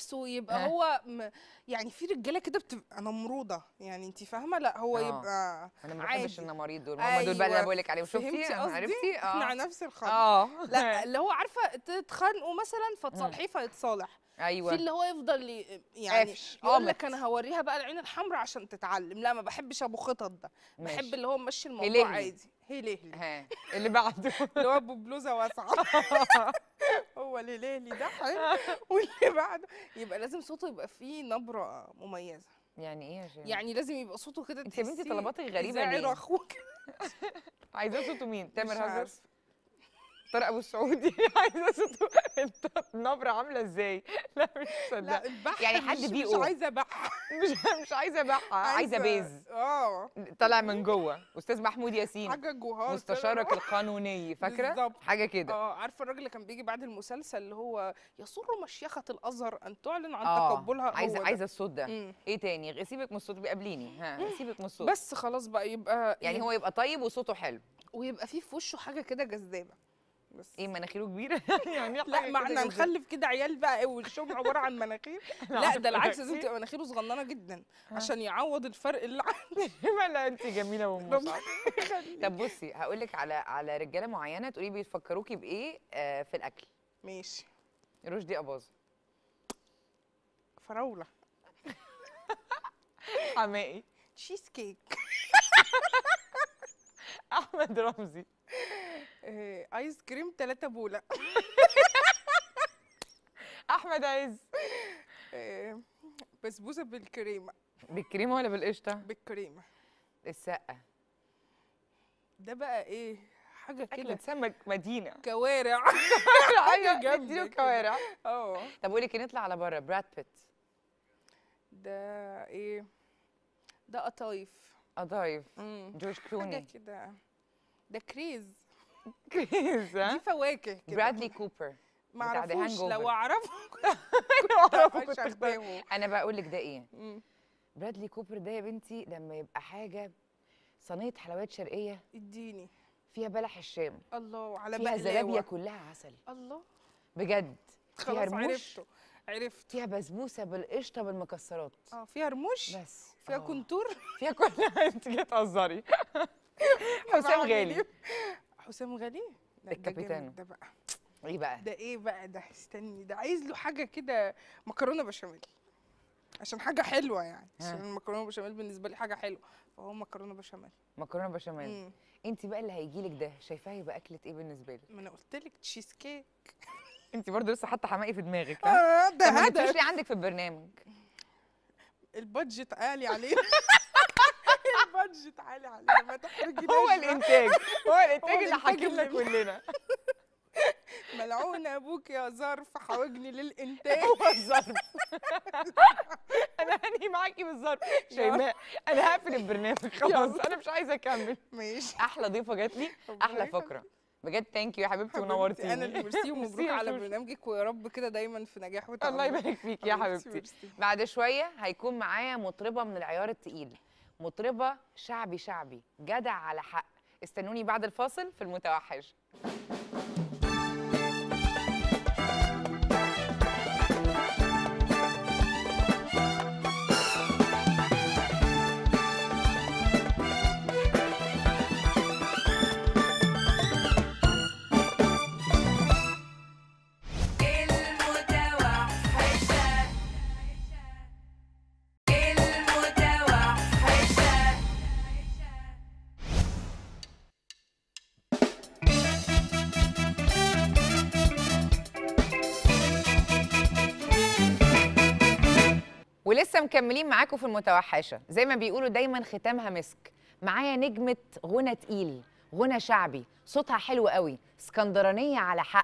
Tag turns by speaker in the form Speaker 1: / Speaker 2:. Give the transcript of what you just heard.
Speaker 1: نفسه يبقى آه. هو م... يعني في رجاله كده بتبقى انا مروضه يعني انت فاهمه لا هو آه. يبقى انا ما بحبش
Speaker 2: النماريض دول هم أيوة. دول بقى اللي بقول لك عليهم شفتي عرفتي اه مع نفس
Speaker 1: الخط اه لا اللي هو عارفه تتخانقوا مثلا فتصالحيه فيتصالح ايوه في اللي هو يفضل يعني يقول لك انا هوريها بقى العين الحمراء عشان تتعلم لا ما بحبش ابو خطط ده ماشي. بحب اللي هو ماشي الموضوع عادي هي ليه اللي بعده اللي هو ابو بلوزه واسعه هو ليليه اللي ضحك واللي بعده يبقى لازم صوته يبقى فيه نبره مميزه يعني ايه يا جيم؟ يعني لازم يبقى صوته كده انت يا بنتي طلباتك غريبه ليه؟
Speaker 2: عايزه صوته مين؟ تامر هجر طارق ابو السعودي عايزه صوته النبره عامله ازاي لا مش مصدقه يعني حد بيقول مش عايزه بح
Speaker 1: مش مش عايزه بح عايزه بيز اه
Speaker 2: طالع من جوه استاذ محمود ياسين حاجه
Speaker 1: جوهار مستشارك
Speaker 2: القانوني فاكره حاجه كده اه
Speaker 1: عارفه الراجل اللي كان بيجي بعد المسلسل اللي هو يسر مشيخه الازهر ان تعلن عن آه، تقبلها آه. عايزه عايزه الصوت ده
Speaker 2: ايه تاني سيبك من الصوت بيقابليني ها سيبك من الصوت بس
Speaker 1: خلاص بقى يبقى يعني إيه؟ هو يبقى طيب وصوته حلو ويبقى فيه في وشه حاجه كده جذابه بس ايه مناخيره كبيره يعني, يعني لا معنى نخلف كده عيال بقى وشهم عباره عن مناخير لا ده العكس لازم تبقى مناخيره صغننه جدا آه. عشان يعوض الفرق اللي
Speaker 2: ما لا انت جميله ومصعبه طب بصي هقول لك على على رجاله معينه تقولي بيفكروكي بايه آه، في الاكل ماشي رشدي اباظه
Speaker 1: فراوله حمائي تشيز كيك احمد رمزي ايس كريم ثلاثة بولة احمد عز آه، بسبوسة بالكريمة بالكريمه ولا بالقشطه بالكريمة السقه ده بقى ايه حاجة كده
Speaker 2: تسمى مدينه
Speaker 1: كوارع أيوة، حاجة جامدة اديله كوارع اه
Speaker 2: طب قولي كده نطلع على بره براد
Speaker 1: بيت ده ايه ده قطايف
Speaker 2: قطايف جورج كلوني حاجة
Speaker 1: كده ده كريز كنزه
Speaker 2: دي فواكه كده برادلي كوبر ما اعرفوش لو اعرفه كنت انا بقول لك ده ايه برادلي كوبر ده يا بنتي لما يبقى حاجه صينيه حلويات شرقيه اديني فيها بلح الشام
Speaker 1: الله على فيها زلابيا
Speaker 2: كلها عسل الله بجد
Speaker 1: فيها رموش عرفته عرفت فيها
Speaker 2: بسبوسه بالقشطه بالمكسرات اه فيها رموش بس فيها آه. كونتور فيها كلها انت جاي تهزري
Speaker 1: حسام غالي إيه؟ حسام غالي الكابتن ده بقى ايه بقى ده ايه بقى ده استني ده عايز له حاجه كده مكرونه بشاميل عشان حاجه حلوه يعني عشان المكرونه بشاميل بالنسبه لي حاجه حلوه فهو مكرونه بشاميل
Speaker 2: مكرونه بشاميل انت بقى اللي هيجي لك ده شايفاه هيبقى اكله ايه بالنسبه لك
Speaker 1: ما انا قلت لك تشيز كيك
Speaker 2: انت برضه لسه حاطه حماقي في دماغك اه ده هدف ليه
Speaker 1: عندك في البرنامج البادجت عالي علينا تعالي على ما تحرجناش هو الانتاج هو الانتاج اللي حاكمنا كلنا ملعون ابوك يا ظرف حوجني للانتاج هو الظرف انا هنهي معاكي بالظرف شيماء انا هقفل البرنامج
Speaker 2: خلاص انا مش عايزه اكمل ماشي احلى ضيفه جات لي احلى فقره بجد ثانك يو يا حبيبتي ونورتيني انا اللي ميرسي ومبروك على
Speaker 1: برنامجك ويا رب كده دايما في نجاح وتعب الله يبارك فيك يا حبيبتي
Speaker 2: بعد شويه هيكون معايا مطربه من العيار التقيل مطربه شعبي شعبي جدع على حق استنوني بعد الفاصل في المتوحش ولسه مكملين معاكم في المتوحشه زي ما بيقولوا دايما ختامها مسك معايا نجمه غنى تقيل غنى شعبي صوتها حلو قوي اسكندرانيه على حق